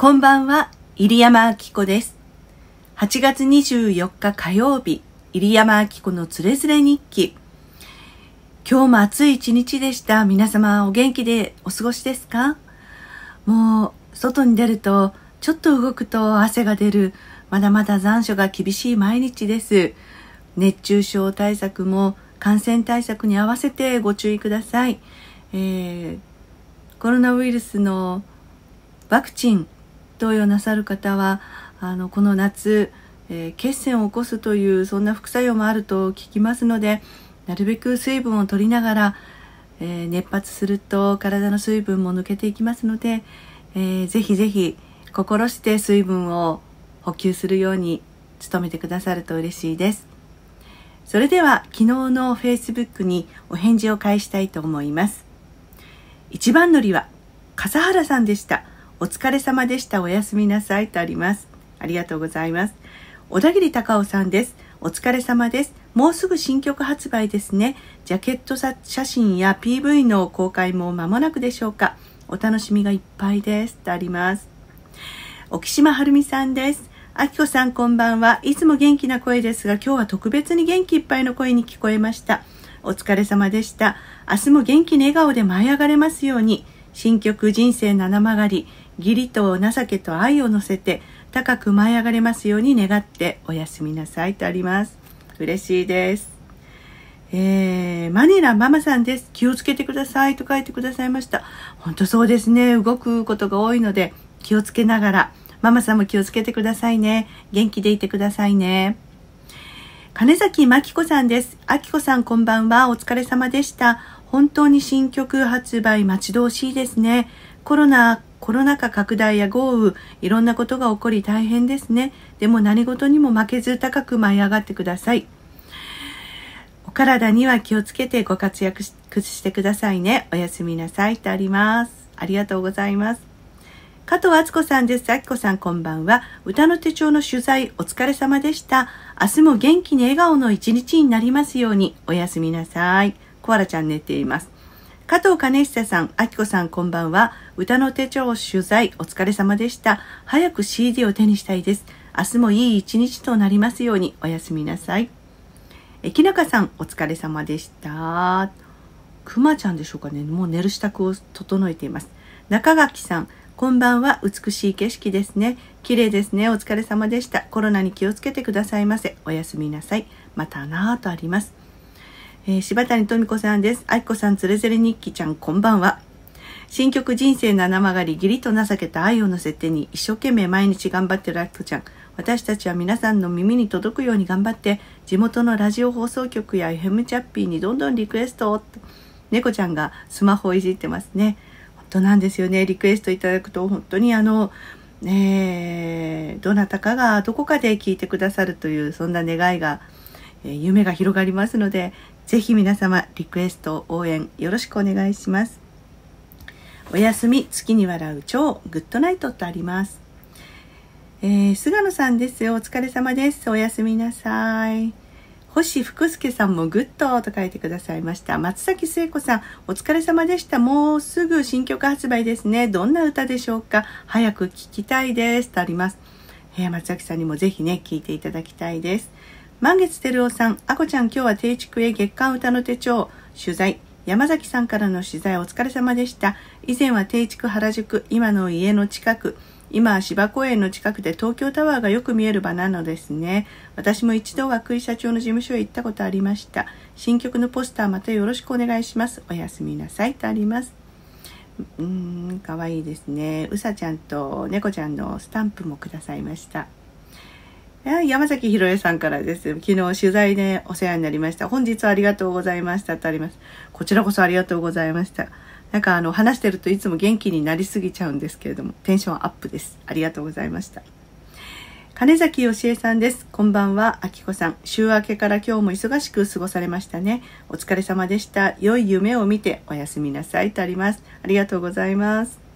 こんばんは、入山明子です。8月24日火曜日、入山明子のつれづれ日記。今日も暑い一日でした。皆様お元気でお過ごしですかもう、外に出ると、ちょっと動くと汗が出る、まだまだ残暑が厳しい毎日です。熱中症対策も感染対策に合わせてご注意ください。えー、コロナウイルスのワクチン投与なさる方はあのこの夏、えー、血栓を起こすというそんな副作用もあると聞きますのでなるべく水分を取りながら、えー、熱発すると体の水分も抜けていきますので、えー、ぜひぜひ心して水分を補給するように努めてくださると嬉しいです。それでは昨日の Facebook にお返事を返したいと思います。一番乗りは笠原さんでした。お疲れ様でした。おやすみなさい。とあります。ありがとうございます。小田切隆夫さんです。お疲れ様です。もうすぐ新曲発売ですね。ジャケット写真や PV の公開も間もなくでしょうか。お楽しみがいっぱいです。とあります。沖島はるみさんです。あきこさんこんばんは。いつも元気な声ですが、今日は特別に元気いっぱいの声に聞こえました。お疲れ様でした。明日も元気に笑顔で舞い上がれますように。新曲人生七曲り、義理と情けと愛を乗せて高く舞い上がれますように願っておやすみなさいとあります。嬉しいです。えー、マネラママさんです。気をつけてくださいと書いてくださいました。本当そうですね。動くことが多いので気をつけながら、ママさんも気をつけてくださいね。元気でいてくださいね。金崎真紀子さんです。あきこさんこんばんは。お疲れ様でした。本当に新曲発売待ち遠しいですね。コロナコロナ禍拡大や豪雨いろんなことが起こり大変ですねでも何事にも負けず高く舞い上がってくださいお体には気をつけてご活躍してくださいねおやすみなさいとありますありがとうございます加藤敦子さんです。あきこさんこんばんは。歌の手帳の取材お疲れ様でした。明日も元気に笑顔の一日になりますように。おやすみなさい。コアラちゃん寝ています。加藤兼久さん、あきこさんこんばんは。歌の手帳取材お疲れ様でした。早く CD を手にしたいです。明日もいい一日となりますようにおやすみなさい。えきなかさんお疲れ様でした。くまちゃんでしょうかね。もう寝る支度を整えています。中垣さん、こんばんは。美しい景色ですね。綺麗ですね。お疲れ様でした。コロナに気をつけてくださいませ。おやすみなさい。またなぁとあります。えー、柴谷富子さんです。愛子さん、つれづれ日記ちゃん、こんばんは。新曲人生七曲り、ぎりと情けた愛を乗せてに、一生懸命毎日頑張ってるあきこちゃん。私たちは皆さんの耳に届くように頑張って、地元のラジオ放送局や FM チャッピーにどんどんリクエストを、猫ちゃんがスマホをいじってますね。本当なんですよね。リクエストいただくと、本当にあの、えー、どなたかがどこかで聞いてくださるという、そんな願いが、え夢が広がりますので、ぜひ皆様リクエスト応援よろしくお願いします。おやすみ月に笑う超グッドナイトとあります。えー、菅野さんですよ。お疲れ様です。おやすみなさい。星福助さんもグッドと書いてくださいました。松崎聖子さん、お疲れ様でした。もうすぐ新曲発売ですね。どんな歌でしょうか早く聴きたいです。とあります。えー、松崎さんにもぜひね、聴いていただきたいです。満月照夫さん、あこちゃん今日は定畜へ月間歌の手帳取材山崎さんからの取材お疲れ様でした。以前は定畜原宿、今の家の近く、今は芝公園の近くで東京タワーがよく見える場なのですね。私も一度涌井社長の事務所へ行ったことありました。新曲のポスターまたよろしくお願いします。おやすみなさいとあります。うーん、かわいいですね。うさちゃんと猫ちゃんのスタンプもくださいました。山崎ひろえさんからです。昨日取材でお世話になりました。本日はありがとうございましたとあります。こちらこそありがとうございました。なんかあの話してるといつも元気になりすぎちゃうんですけれども、テンションアップです。ありがとうございました。金崎よしえさんです。こんばんは、あきこさん。週明けから今日も忙しく過ごされましたね。お疲れ様でした。良い夢を見ておやすみなさいとあります。ありがとうございます。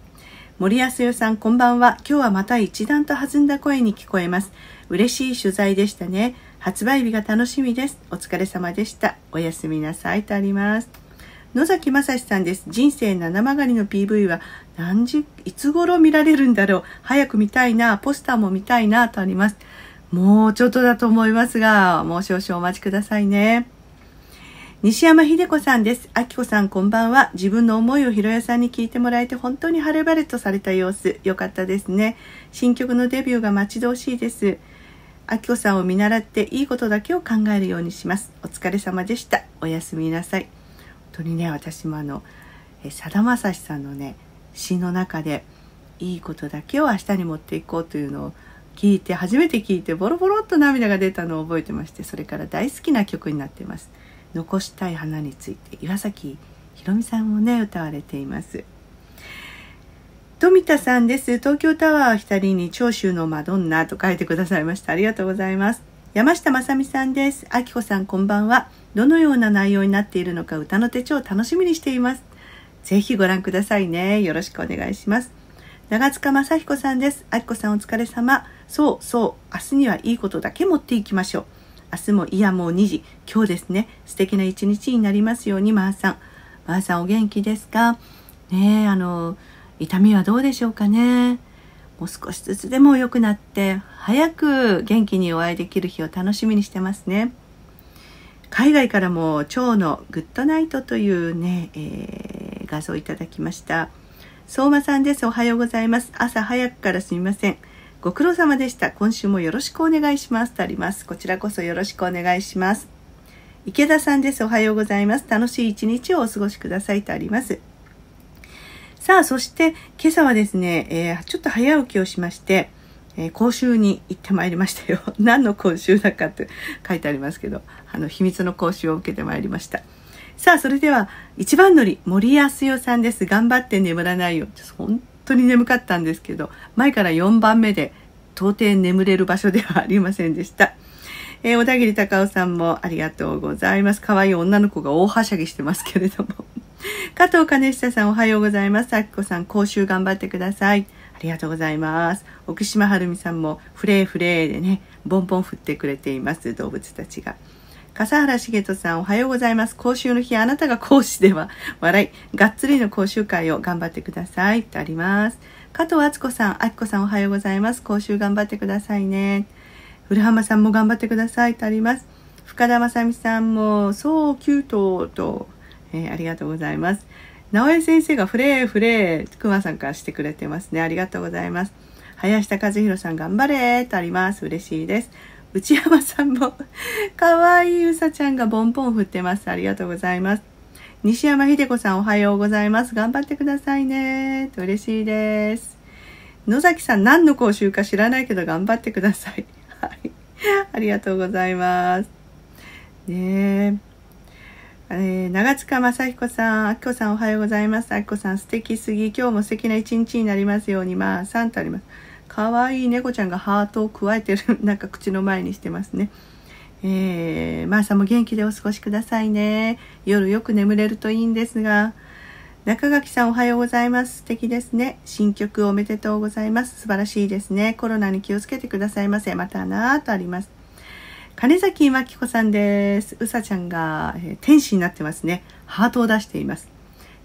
森康代さんこんばんは。今日はまた一段と弾んだ声に聞こえます。嬉しい取材でしたね。発売日が楽しみです。お疲れ様でした。おやすみなさいとあります。野崎正史さんです。人生七曲がりの PV は何時、いつ頃見られるんだろう。早く見たいな、ポスターも見たいなとあります。もうちょっとだと思いますが、もう少々お待ちくださいね。西山秀子さんです。あきこさんこんばんは。自分の思いをひろやさんに聞いてもらえて本当に晴れ晴れとされた様子。よかったですね。新曲のデビューが待ち遠しいです。あきこさんを見習っていいことだけを考えるようにします。お疲れ様でした。おやすみなさい。本当にね、私もあの、さだまさしさんのね、詩の中で、いいことだけを明日に持っていこうというのを聞いて、初めて聞いて、ボロボロっと涙が出たのを覚えてまして、それから大好きな曲になってます。残したい花について岩崎ひろみさんもね歌われています富田さんです東京タワー左に長州のマドンナと書いてくださいましたありがとうございます山下まさみさんですあきこさんこんばんはどのような内容になっているのか歌の手帳を楽しみにしていますぜひご覧くださいねよろしくお願いします長塚雅彦さんですあきこさんお疲れ様そうそう明日にはいいことだけ持っていきましょう明日もいやもう2時今日ですね素敵な一日になりますようにまー、あ、さんまー、あ、さんお元気ですかねあの痛みはどうでしょうかねもう少しずつでも良くなって早く元気にお会いできる日を楽しみにしてますね海外からも腸のグッドナイトというね、えー、画像いただきました相馬さんですおはようございます朝早くからすみませんご苦労様でした。今週もよろしくお願いします。とあります。こちらこそよろしくお願いします。池田さんです。おはようございます。楽しい一日をお過ごしくださいとあります。さあ、そして今朝はですね、えー、ちょっと早起きをしまして、えー、講習に行ってまいりましたよ。何の講習だかって書いてありますけど、あの、秘密の講習を受けてまいりました。さあ、それでは、一番乗り、森康代さんです。頑張って眠らないよ。本当に眠かったんですけど前から4番目で到底眠れる場所ではありませんでした。えー、小田切隆夫さんもありがとうございます。可愛い女の子が大はしゃぎしてますけれども。加藤兼久さんおはようございます。あきこさん、講習頑張ってください。ありがとうございます。奥島はるみさんもフレーフレーでね、ボンボン振ってくれています、動物たちが。笠原茂人さんおはようございます講習の日あなたが講師では笑いがっつりの講習会を頑張ってくださいとあります加藤敦子さんあきこさんおはようございます講習頑張ってくださいね古浜さんも頑張ってくださいとあります深田正美さんもそうキュートと、えー、ありがとうございます直江先生がフレーフレーくまさんからしてくれてますねありがとうございます林田和弘さん頑張れとあります嬉しいです内山さんもかわいいうさちゃんがボンボン振ってます。ありがとうございます。西山秀子さんおはようございます。頑張ってくださいね。と嬉しいです。野崎さん何の講習か知らないけど頑張ってください。はい。ありがとうございます。ねえー、長塚雅彦さん、あきこさんおはようございます。あきこさん素敵すぎ。今日も素敵な一日になりますように、まあ、3とあります。かわいい猫ちゃんがハートを加えてる、なんか口の前にしてますね。えー、マーサも元気でお過ごしくださいね。夜よく眠れるといいんですが、中垣さんおはようございます。素敵ですね。新曲おめでとうございます。素晴らしいですね。コロナに気をつけてくださいませ。またなぁとあります。金崎真紀子さんです。うさちゃんが、えー、天使になってますね。ハートを出しています。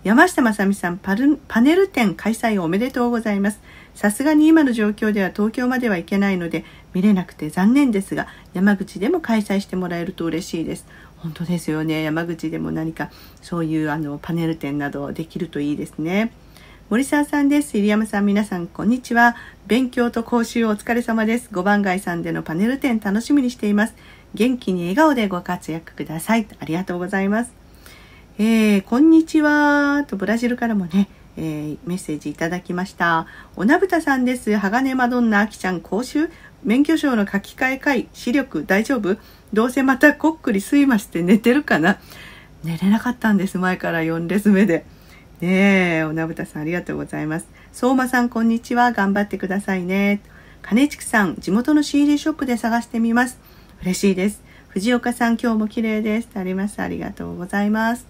山下まさみさんパル、パネル展開催おめでとうございます。さすがに今の状況では東京までは行けないので見れなくて残念ですが山口でも開催してもらえると嬉しいです本当ですよね山口でも何かそういうあのパネル展などできるといいですね森沢さんです入山さん皆さんこんにちは勉強と講習お疲れ様です5番街さんでのパネル展楽しみにしています元気に笑顔でご活躍くださいありがとうございますえー、こんにちはとブラジルからもねえー、メッセージいただきました。おなぶたさんです。鋼マドンナあきちゃん講習免許証の書き換え会視力大丈夫どうせまたこっくり睡まして寝てるかな寝れなかったんです。前から4列目で。ねえ、おなぶたさんありがとうございます。相馬さんこんにちは。頑張ってくださいね。金地区さん、地元の CD ショップで探してみます。嬉しいです。藤岡さん、今日も綺麗です。あります。ありがとうございます。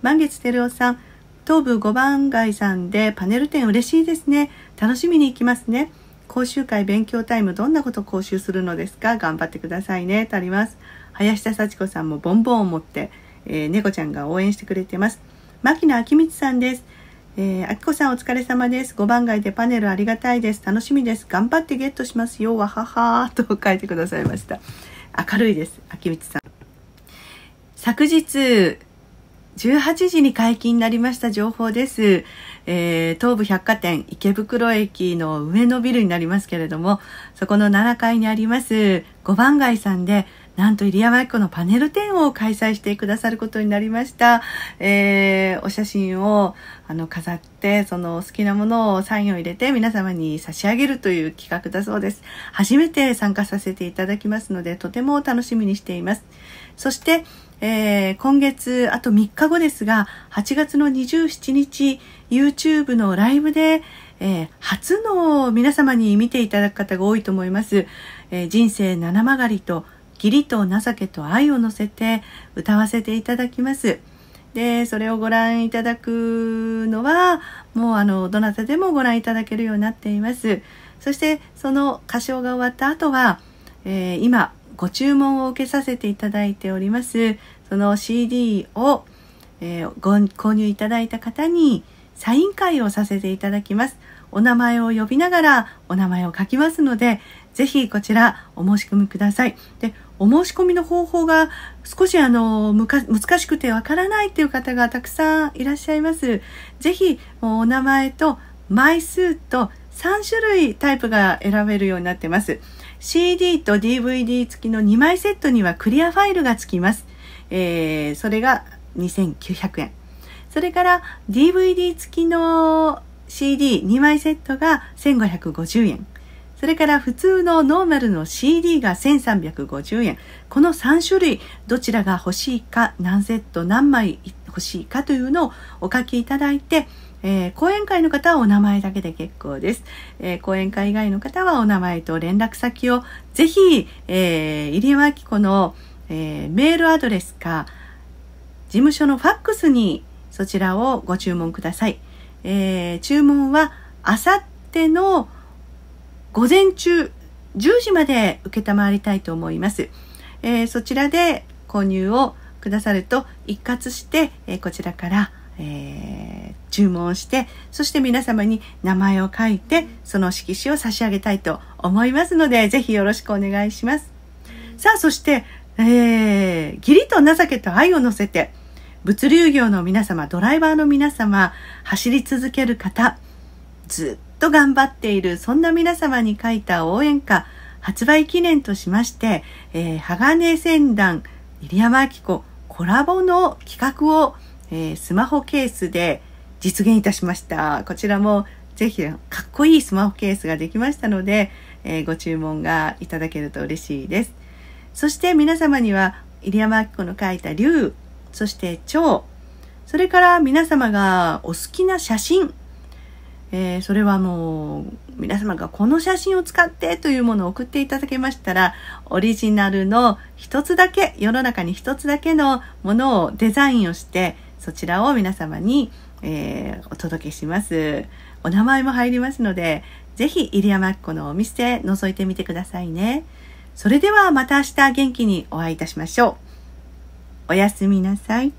満月照夫さん、東部5番街さんでパネル展嬉しいですね楽しみに行きますね講習会勉強タイムどんなこと講習するのですか頑張ってくださいねとあります林田幸子さんもボンボンを持って、えー、猫ちゃんが応援してくれてます牧野明光さんですえー、あきこさんお疲れ様です。5番街でパネルありがたいです。楽しみです。頑張ってゲットしますよ。わははと書いてくださいました。明るいです。あきみつさん。昨日、18時に解禁になりました情報です、えー、東武百貨店池袋駅の上のビルになりますけれどもそこの7階にあります五番街さんでなんと入山駅のパネル展を開催してくださることになりました。えー、お写真をあの飾って、そのお好きなものをサインを入れて皆様に差し上げるという企画だそうです。初めて参加させていただきますので、とても楽しみにしています。そして、えー、今月あと3日後ですが8月の27日 YouTube のライブで、えー、初の皆様に見ていただく方が多いと思います、えー、人生七曲りと義理と情けと愛を乗せて歌わせていただきますでそれをご覧いただくのはもうあのどなたでもご覧いただけるようになっていますそしてその歌唱が終わった後は、え今ご注文を受けさせていただいておりますその CD を、えー、ご購入いただいた方にサイン会をさせていただきますお名前を呼びながらお名前を書きますのでぜひこちらお申し込みくださいでお申し込みの方法が少しあの難しくてわからないという方がたくさんいらっしゃいますぜひお名前と枚数と3種類タイプが選べるようになってます。CD と DVD 付きの2枚セットにはクリアファイルが付きます。えー、それが2900円。それから DVD 付きの CD2 枚セットが1550円。それから普通のノーマルの CD が1350円。この3種類、どちらが欲しいか、何セット、何枚欲しいかというのをお書きいただいて、えー、講演会の方はお名前だけで結構です。えー、講演会以外の方はお名前と連絡先をぜひ、えー、入山明子の、えー、メールアドレスか、事務所のファックスにそちらをご注文ください。えー、注文はあさっての午前中10時まで受りたいと思います。えー、そちらで購入をくださると一括して、えー、こちらからえー、注文してそして皆様に名前を書いてその色紙を差し上げたいと思いますのでぜひよろしくお願いします。さあそして、えー、義理と情けと愛を乗せて物流業の皆様ドライバーの皆様走り続ける方ずっと頑張っているそんな皆様に書いた応援歌発売記念としまして、えー、鋼船団入山明子コラボの企画をえー、スマホケースで実現いたしました。こちらもぜひかっこいいスマホケースができましたので、えー、ご注文がいただけると嬉しいです。そして皆様には入山明子の書いた竜、そして蝶、それから皆様がお好きな写真、えー、それはもう皆様がこの写真を使ってというものを送っていただけましたら、オリジナルの一つだけ、世の中に一つだけのものをデザインをして、そちらを皆様に、えー、お届けします。お名前も入りますので、ぜひ入山っ子のお店覗いてみてくださいね。それではまた明日元気にお会いいたしましょう。おやすみなさい。